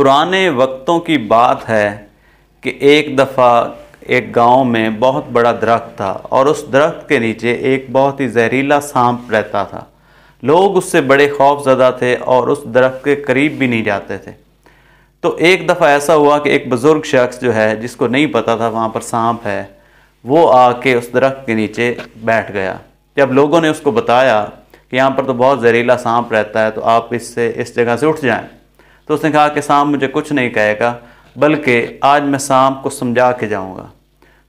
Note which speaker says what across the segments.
Speaker 1: पुराने वक्तों की बात है कि एक दफ़ा एक गांव में बहुत बड़ा दरख्त था और उस दरख्त के नीचे एक बहुत ही जहरीला सांप रहता था लोग उससे बड़े खौफ ज़दा थे और उस दरख्त के करीब भी नहीं जाते थे तो एक दफ़ा ऐसा हुआ कि एक बुज़ुर्ग शख्स जो है जिसको नहीं पता था वहाँ पर सांप है वो आके उस दरख्त के नीचे बैठ गया जब लोगों ने उसको बताया कि यहाँ पर तो बहुत जहरीला सांप रहता है तो आप इससे इस जगह से उठ जाएँ तो उसने कहा कि शाम मुझे कुछ नहीं कहेगा बल्कि आज मैं सांप को समझा के जाऊंगा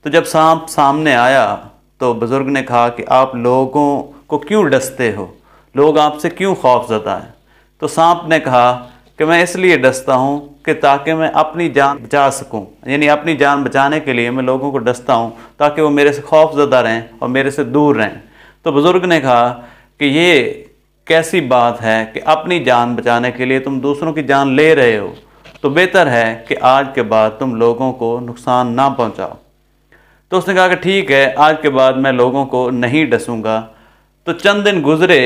Speaker 1: तो जब सांप सामने आया तो बुज़ुर्ग ने कहा कि आप लोगों को क्यों डसते हो लोग आपसे क्यों खौफ जता हैं तो सांप ने कहा कि मैं इसलिए डसता हूँ कि ताकि मैं अपनी जान बचा सकूँ यानी अपनी जान बचाने के लिए मैं लोगों को डसता हूँ ताकि वो मेरे से खौफ ज़दा रहें और मेरे से दूर रहें तो बुज़ुर्ग ने कहा कि ये कैसी बात है कि अपनी जान बचाने के लिए तुम दूसरों की जान ले रहे हो तो बेहतर है कि आज के बाद तुम लोगों को नुकसान ना पहुंचाओ तो उसने कहा कि ठीक है आज के बाद मैं लोगों को नहीं डसूंगा तो चंद दिन गुजरे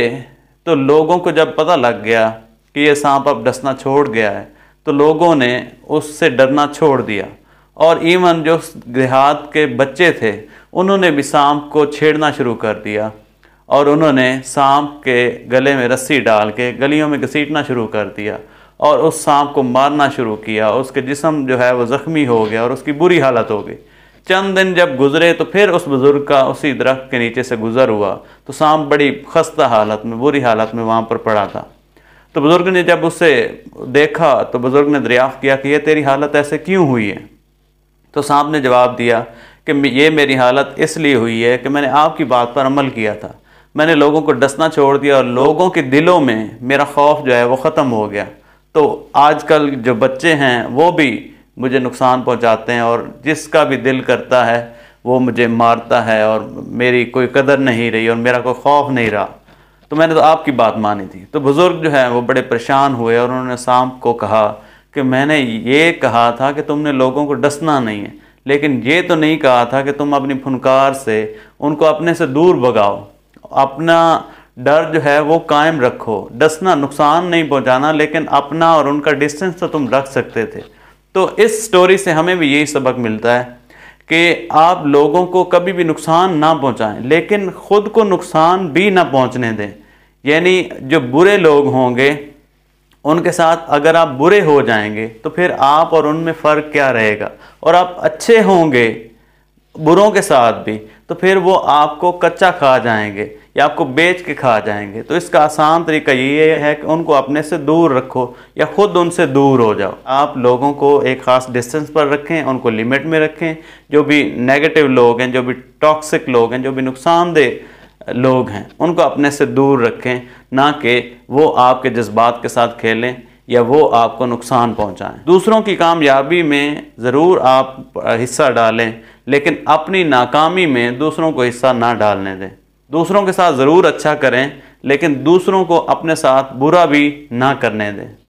Speaker 1: तो लोगों को जब पता लग गया कि ये सांप अब डसना छोड़ गया है तो लोगों ने उससे डरना छोड़ दिया और इवन जो देहात के बच्चे थे उन्होंने भी सांप को छेड़ना शुरू कर दिया और उन्होंने सांप के गले में रस्सी डाल के गलियों में घसीटना शुरू कर दिया और उस सांप को मारना शुरू किया उसके जिसम जो है वो ज़ख्मी हो गया और उसकी बुरी हालत हो गई चंद दिन जब गुजरे तो फिर उस बुज़ुर्ग का उसी दरख्त के नीचे से गुज़र हुआ तो सांप बड़ी खस्ता हालत में बुरी हालत में वहाँ पर पड़ा था तो बुज़ुर्ग ने जब उसे देखा तो बुज़ुर्ग ने दरियाफ़ किया कि ये तेरी हालत ऐसे क्यों हुई है तो सांप ने जवाब दिया कि ये मेरी हालत इसलिए हुई है कि मैंने आपकी बात पर अमल किया था मैंने लोगों को डसना छोड़ दिया और लोगों के दिलों में मेरा खौफ जो है वो ख़त्म हो गया तो आजकल जो बच्चे हैं वो भी मुझे नुकसान पहुंचाते हैं और जिसका भी दिल करता है वो मुझे मारता है और मेरी कोई कदर नहीं रही और मेरा कोई खौफ नहीं रहा तो मैंने तो आपकी बात मानी थी तो बुज़ुर्ग जो है वो बड़े परेशान हुए और उन्होंने सांप को कहा कि मैंने ये कहा था कि तुमने लोगों को डसना नहीं है लेकिन ये तो नहीं कहा था कि तुम अपनी फुनकार से उनको अपने से दूर भगाओ अपना डर जो है वो कायम रखो डसना नुकसान नहीं पहुंचाना लेकिन अपना और उनका डिस्टेंस तो तुम रख सकते थे तो इस स्टोरी से हमें भी यही सबक मिलता है कि आप लोगों को कभी भी नुकसान ना पहुंचाएं लेकिन ख़ुद को नुकसान भी ना पहुंचने दें यानी जो बुरे लोग होंगे उनके साथ अगर आप बुरे हो जाएंगे तो फिर आप और उनमें फ़र्क क्या रहेगा और आप अच्छे होंगे बुरों के साथ भी तो फिर वो आपको कच्चा खा जाएंगे या आपको बेच के खा जाएंगे तो इसका आसान तरीका ये है कि उनको अपने से दूर रखो या ख़ुद उनसे दूर हो जाओ आप लोगों को एक ख़ास डिस्टेंस पर रखें उनको लिमिट में रखें जो भी नेगेटिव लोग हैं जो भी टॉक्सिक लोग हैं जो भी नुकसानदेह लोग हैं उनको अपने से दूर रखें ना कि वो आपके जज्बात के साथ खेलें या वो आपको नुकसान पहुंचाएं दूसरों की कामयाबी में ज़रूर आप हिस्सा डालें लेकिन अपनी नाकामी में दूसरों को हिस्सा ना डालने दें दूसरों के साथ ज़रूर अच्छा करें लेकिन दूसरों को अपने साथ बुरा भी ना करने दें